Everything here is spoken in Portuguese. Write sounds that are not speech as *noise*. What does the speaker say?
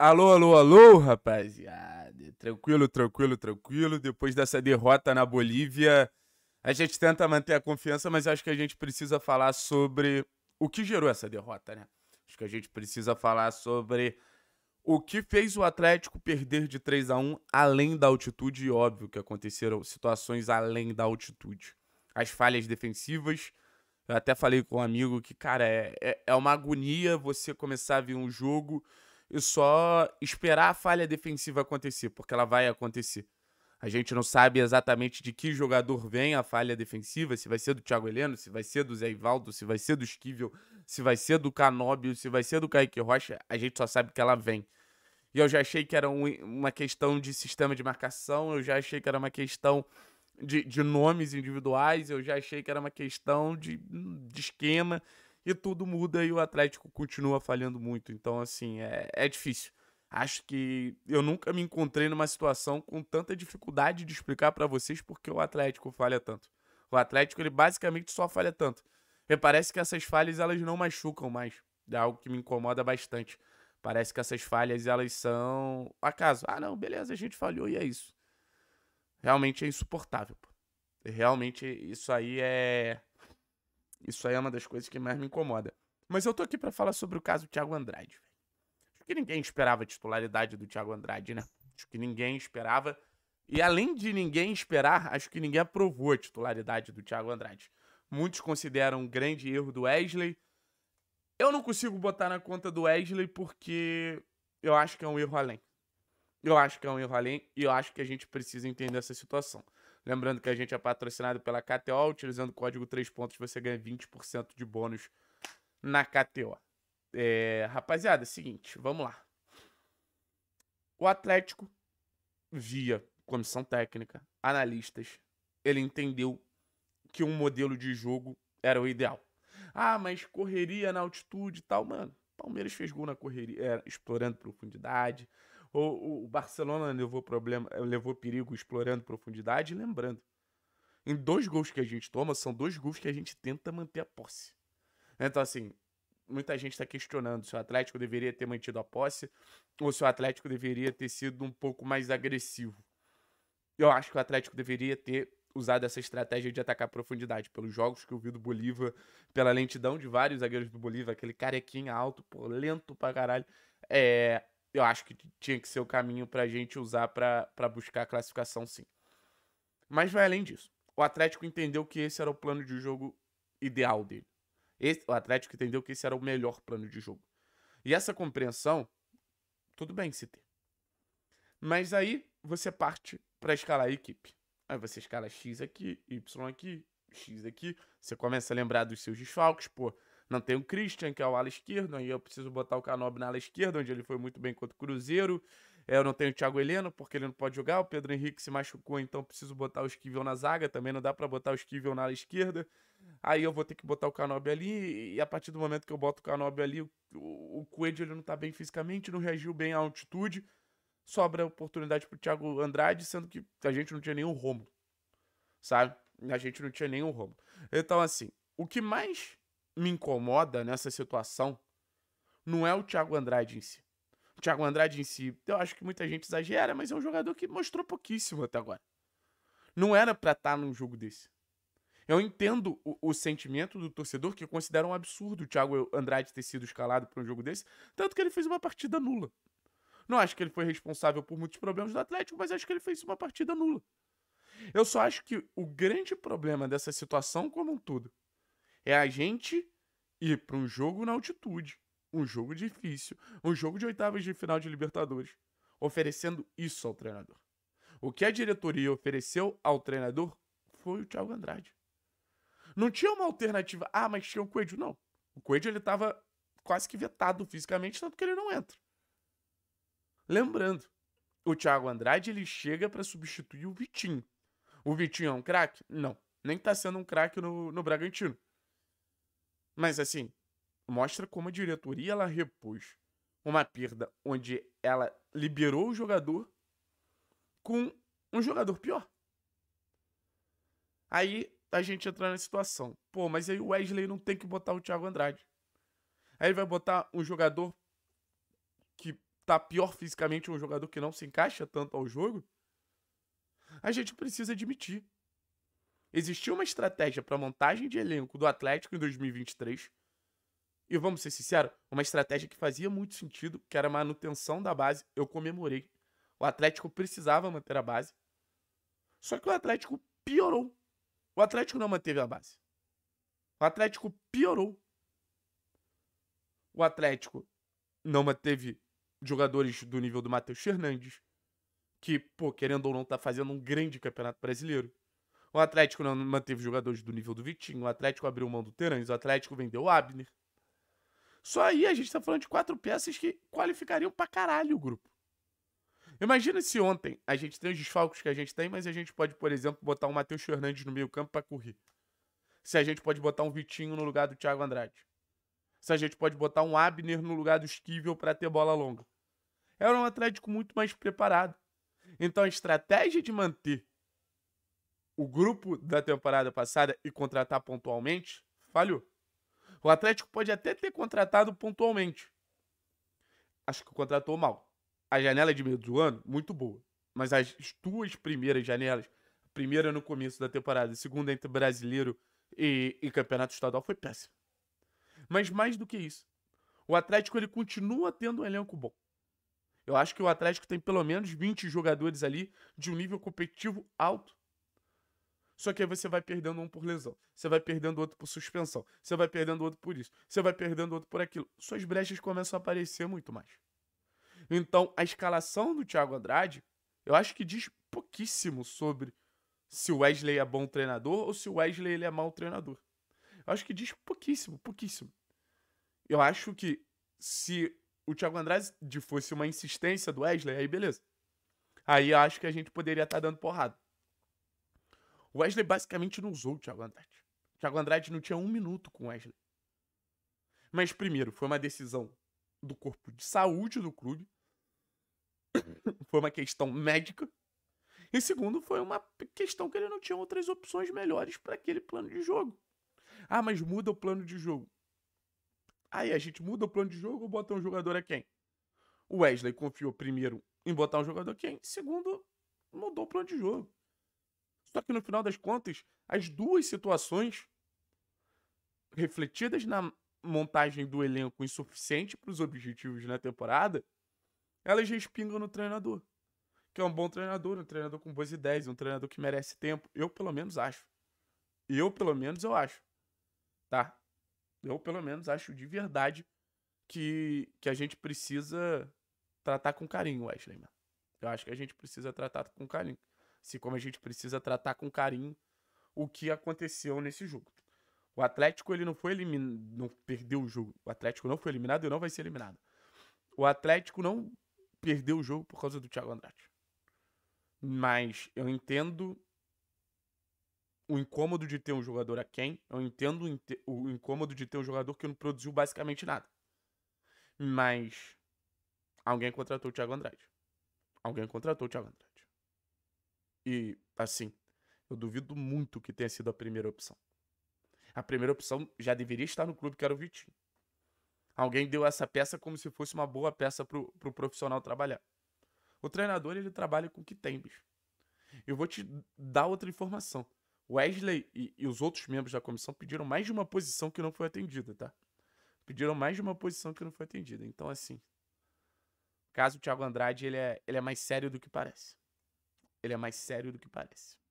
Alô, alô, alô, rapaziada. Tranquilo, tranquilo, tranquilo. Depois dessa derrota na Bolívia, a gente tenta manter a confiança, mas acho que a gente precisa falar sobre o que gerou essa derrota, né? Acho que a gente precisa falar sobre o que fez o Atlético perder de 3 a 1 além da altitude, e óbvio que aconteceram situações além da altitude. As falhas defensivas. Eu até falei com um amigo que, cara, é, é, é uma agonia você começar a ver um jogo e só esperar a falha defensiva acontecer, porque ela vai acontecer. A gente não sabe exatamente de que jogador vem a falha defensiva, se vai ser do Thiago Heleno, se vai ser do Zé Ivaldo, se vai ser do Esquivel, se vai ser do Canóbio, se vai ser do Kaique Rocha, a gente só sabe que ela vem. E eu já achei que era um, uma questão de sistema de marcação, eu já achei que era uma questão de, de nomes individuais, eu já achei que era uma questão de, de esquema e tudo muda e o Atlético continua falhando muito. Então, assim, é, é difícil. Acho que eu nunca me encontrei numa situação com tanta dificuldade de explicar para vocês porque o Atlético falha tanto. O Atlético, ele basicamente só falha tanto. parece que essas falhas, elas não machucam mais. É algo que me incomoda bastante. Parece que essas falhas, elas são acaso. Ah, não, beleza, a gente falhou e é isso. Realmente é insuportável. Realmente isso aí é isso aí é uma das coisas que mais me incomoda. Mas eu tô aqui para falar sobre o caso do Thiago Andrade. Acho que ninguém esperava a titularidade do Thiago Andrade, né? Acho que ninguém esperava. E além de ninguém esperar, acho que ninguém aprovou a titularidade do Thiago Andrade. Muitos consideram um grande erro do Wesley. Eu não consigo botar na conta do Wesley porque eu acho que é um erro além. Eu acho que é um erro além e eu acho que a gente precisa entender essa situação. Lembrando que a gente é patrocinado pela KTO. Utilizando o código 3 pontos, você ganha 20% de bônus na KTO. É, rapaziada, é seguinte, vamos lá. O Atlético, via comissão técnica, analistas, ele entendeu que um modelo de jogo era o ideal. Ah, mas correria na altitude e tal, mano. Palmeiras fez gol na correria, é, explorando profundidade, o, o Barcelona levou problema, eh, levou perigo explorando profundidade, lembrando. Em dois gols que a gente toma, são dois gols que a gente tenta manter a posse. Então, assim, muita gente está questionando se o Atlético deveria ter mantido a posse ou se o Atlético deveria ter sido um pouco mais agressivo. Eu acho que o Atlético deveria ter usado essa estratégia de atacar profundidade, pelos jogos que eu vi do Bolívar, pela lentidão de vários zagueiros do Bolívar, aquele carequinha alto, pô, lento pra caralho. É, eu acho que tinha que ser o caminho para a gente usar para buscar a classificação, sim. Mas vai além disso. O Atlético entendeu que esse era o plano de jogo ideal dele. Esse, o Atlético entendeu que esse era o melhor plano de jogo. E essa compreensão, tudo bem se ter. Mas aí você parte para escalar a equipe. Aí você escala X aqui, Y aqui, X aqui. Você começa a lembrar dos seus desfalques, pô. Não tem o Christian, que é o ala esquerdo, aí eu preciso botar o Canob na ala esquerda, onde ele foi muito bem contra o Cruzeiro. É, eu não tenho o Thiago Heleno, porque ele não pode jogar. O Pedro Henrique se machucou, então preciso botar o Esquivel na zaga. Também não dá para botar o Esquivel na ala esquerda. Aí eu vou ter que botar o Canobi ali. E a partir do momento que eu boto o Canobi ali, o, Coelho ele não tá bem fisicamente, não reagiu bem à altitude. Sobra oportunidade pro Thiago Andrade, sendo que a gente não tinha nenhum rombo. Sabe? A gente não tinha nenhum rombo. Então, assim, o que mais me incomoda nessa situação não é o Thiago Andrade em si. O Thiago Andrade em si, eu acho que muita gente exagera, mas é um jogador que mostrou pouquíssimo até agora. Não era pra estar tá num jogo desse. Eu entendo o, o, sentimento do torcedor que considera um absurdo o Thiago Andrade ter sido escalado para um jogo desse, tanto que ele fez uma partida nula. Não acho que ele foi responsável por muitos problemas do Atlético, mas acho que ele fez uma partida nula. Eu só acho que o grande problema dessa situação como um todo é a gente ir para um jogo na altitude, um jogo difícil, um jogo de oitavas de final de Libertadores, oferecendo isso ao treinador. O que a diretoria ofereceu ao treinador foi o Thiago Andrade. Não tinha uma alternativa. Ah, mas tinha o Coelho. Não. O Coelho ele quase que vetado fisicamente, tanto que ele não entra. Lembrando, o Thiago Andrade ele chega para substituir o Vitinho. O Vitinho é um craque? Não. Nem está sendo um craque no, no Bragantino. Mas assim, mostra como a diretoria ela repôs uma perda onde ela liberou o jogador com um jogador pior. Aí a gente entra na situação. Pô, mas aí o Wesley não tem que botar o Thiago Andrade. Aí ele vai botar um jogador que tá pior fisicamente, um jogador que não se encaixa tanto ao jogo. A gente precisa admitir Existiu uma estratégia para montagem de elenco do Atlético em 2023. E vamos ser sinceros, uma estratégia que fazia muito sentido, que era a manutenção da base, eu comemorei. O Atlético precisava manter a base. Só que o Atlético piorou. O Atlético não manteve a base. O Atlético piorou. O Atlético não manteve jogadores do nível do Matheus Fernandes, que, pô, querendo ou não, tá fazendo um grande campeonato brasileiro. O Atlético não manteve jogadores do nível do Vitinho. O Atlético abriu mão do Terãs. O Atlético vendeu o Abner. Só aí a gente tá falando de quatro peças que qualificariam pra caralho o grupo. Imagina se ontem a gente tem os desfalques que a gente tem, mas a gente pode, por exemplo, botar um Matheus Fernandes no meio campo pra correr. Se a gente pode botar um Vitinho no lugar do Thiago Andrade. Se a gente pode botar um Abner no lugar do Esquivel para ter bola longa. Era um Atlético muito mais preparado. Então a estratégia de manter o grupo da temporada passada e contratar pontualmente, falhou. O Atlético pode até ter contratado pontualmente. Acho que contratou mal. A janela de meio do ano, muito boa. Mas as duas primeiras janelas, primeira no começo da temporada, segunda entre brasileiro e, e campeonato estadual, foi péssima. Mas mais do que isso, o Atlético ele continua tendo um elenco bom. Eu acho que o Atlético tem pelo menos 20 jogadores ali de um nível competitivo alto só que aí você vai perdendo um por lesão, você vai perdendo outro por suspensão, você vai perdendo outro por isso, você vai perdendo outro por aquilo. Suas brechas começam a aparecer muito mais. Então, a escalação do Thiago Andrade, eu acho que diz pouquíssimo sobre se o Wesley é bom treinador ou se o Wesley ele é mau treinador. Eu acho que diz pouquíssimo, pouquíssimo. Eu acho que se o Thiago Andrade fosse uma insistência do Wesley, aí beleza. Aí eu acho que a gente poderia estar tá dando porrada. O Wesley basicamente não usou o Thiago Andrade. O Thiago Andrade não tinha um minuto com o Wesley. Mas, primeiro, foi uma decisão do corpo de saúde do clube. *coughs* foi uma questão médica. E, segundo, foi uma questão que ele não tinha outras opções melhores para aquele plano de jogo. Ah, mas muda o plano de jogo. Aí a gente muda o plano de jogo ou bota um jogador a quem? O Wesley confiou, primeiro, em botar um jogador a quem? Segundo, mudou o plano de jogo. Só que no final das contas, as duas situações refletidas na montagem do elenco insuficiente para os objetivos na temporada, elas respingam no treinador. Que é um bom treinador, um treinador com boas ideias, um treinador que merece tempo. Eu, pelo menos, acho. Eu, pelo menos, eu acho. Tá? Eu, pelo menos, acho de verdade que, que a gente precisa tratar com carinho, Wesley. Mano. Eu acho que a gente precisa tratar com carinho se como a gente precisa tratar com carinho o que aconteceu nesse jogo. O Atlético ele não foi eliminado, não perdeu o jogo. O Atlético não foi eliminado e não vai ser eliminado. O Atlético não perdeu o jogo por causa do Thiago Andrade. Mas eu entendo o incômodo de ter um jogador a quem, eu entendo o incômodo de ter um jogador que não produziu basicamente nada. Mas alguém contratou o Thiago Andrade. Alguém contratou o Thiago Andrade. E, assim, eu duvido muito que tenha sido a primeira opção. A primeira opção já deveria estar no clube, que era o Vitinho. Alguém deu essa peça como se fosse uma boa peça pro, pro profissional trabalhar. O treinador, ele trabalha com o que tem, bicho. Eu vou te dar outra informação. Wesley e, e os outros membros da comissão pediram mais de uma posição que não foi atendida, tá? Pediram mais de uma posição que não foi atendida. Então, assim, caso o Thiago Andrade ele é, ele é mais sério do que parece ele é mais sério do que parece.